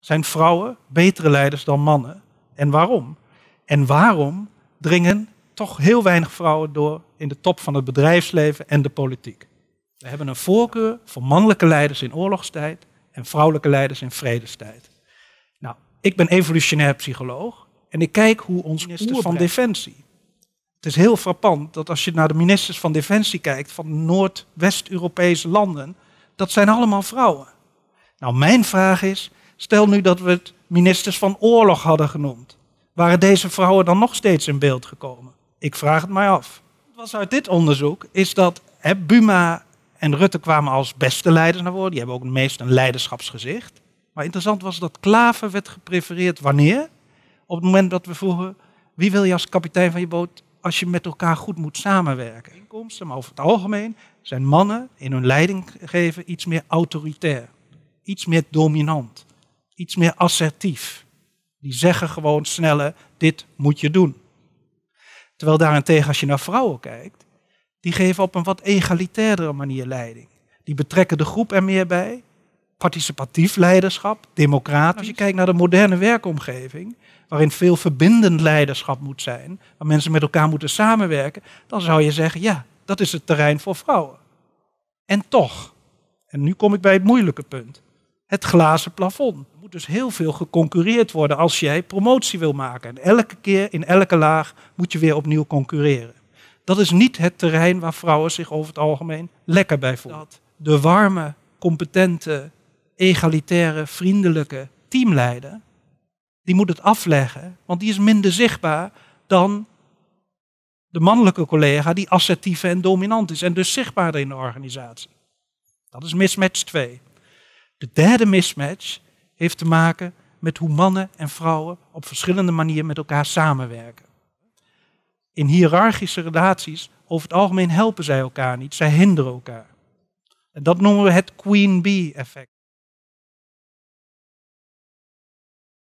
zijn vrouwen betere leiders dan mannen? En waarom? En waarom dringen toch heel weinig vrouwen door in de top van het bedrijfsleven en de politiek? We hebben een voorkeur voor mannelijke leiders in oorlogstijd en vrouwelijke leiders in vredestijd. Nou, ik ben evolutionair psycholoog en ik kijk hoe ons minister van Defensie. Het is heel frappant dat als je naar de ministers van Defensie kijkt van Noord-West-Europese landen, dat zijn allemaal vrouwen. Nou, mijn vraag is, Stel nu dat we het ministers van oorlog hadden genoemd. Waren deze vrouwen dan nog steeds in beeld gekomen? Ik vraag het mij af. Wat was uit dit onderzoek is dat Buma en Rutte kwamen als beste leiders naar voren. Die hebben ook het meest een leiderschapsgezicht. Maar interessant was dat Klaver werd geprefereerd wanneer? Op het moment dat we vroegen, wie wil je als kapitein van je boot als je met elkaar goed moet samenwerken? Inkomsten, maar over het algemeen zijn mannen in hun leiding geven iets meer autoritair. Iets meer dominant iets meer assertief. Die zeggen gewoon sneller, dit moet je doen. Terwijl daarentegen als je naar vrouwen kijkt, die geven op een wat egalitairdere manier leiding. Die betrekken de groep er meer bij. Participatief leiderschap, democratisch. Als je kijkt naar de moderne werkomgeving, waarin veel verbindend leiderschap moet zijn, waar mensen met elkaar moeten samenwerken, dan zou je zeggen, ja, dat is het terrein voor vrouwen. En toch, en nu kom ik bij het moeilijke punt, het glazen plafond dus heel veel geconcurreerd worden als jij promotie wil maken. En elke keer, in elke laag, moet je weer opnieuw concurreren. Dat is niet het terrein waar vrouwen zich over het algemeen lekker bij voelen. Dat de warme, competente, egalitaire, vriendelijke teamleider, die moet het afleggen, want die is minder zichtbaar dan de mannelijke collega die assertief en dominant is en dus zichtbaarder in de organisatie. Dat is mismatch 2. De derde mismatch heeft te maken met hoe mannen en vrouwen op verschillende manieren met elkaar samenwerken. In hiërarchische relaties, over het algemeen helpen zij elkaar niet, zij hinderen elkaar. En dat noemen we het Queen Bee effect.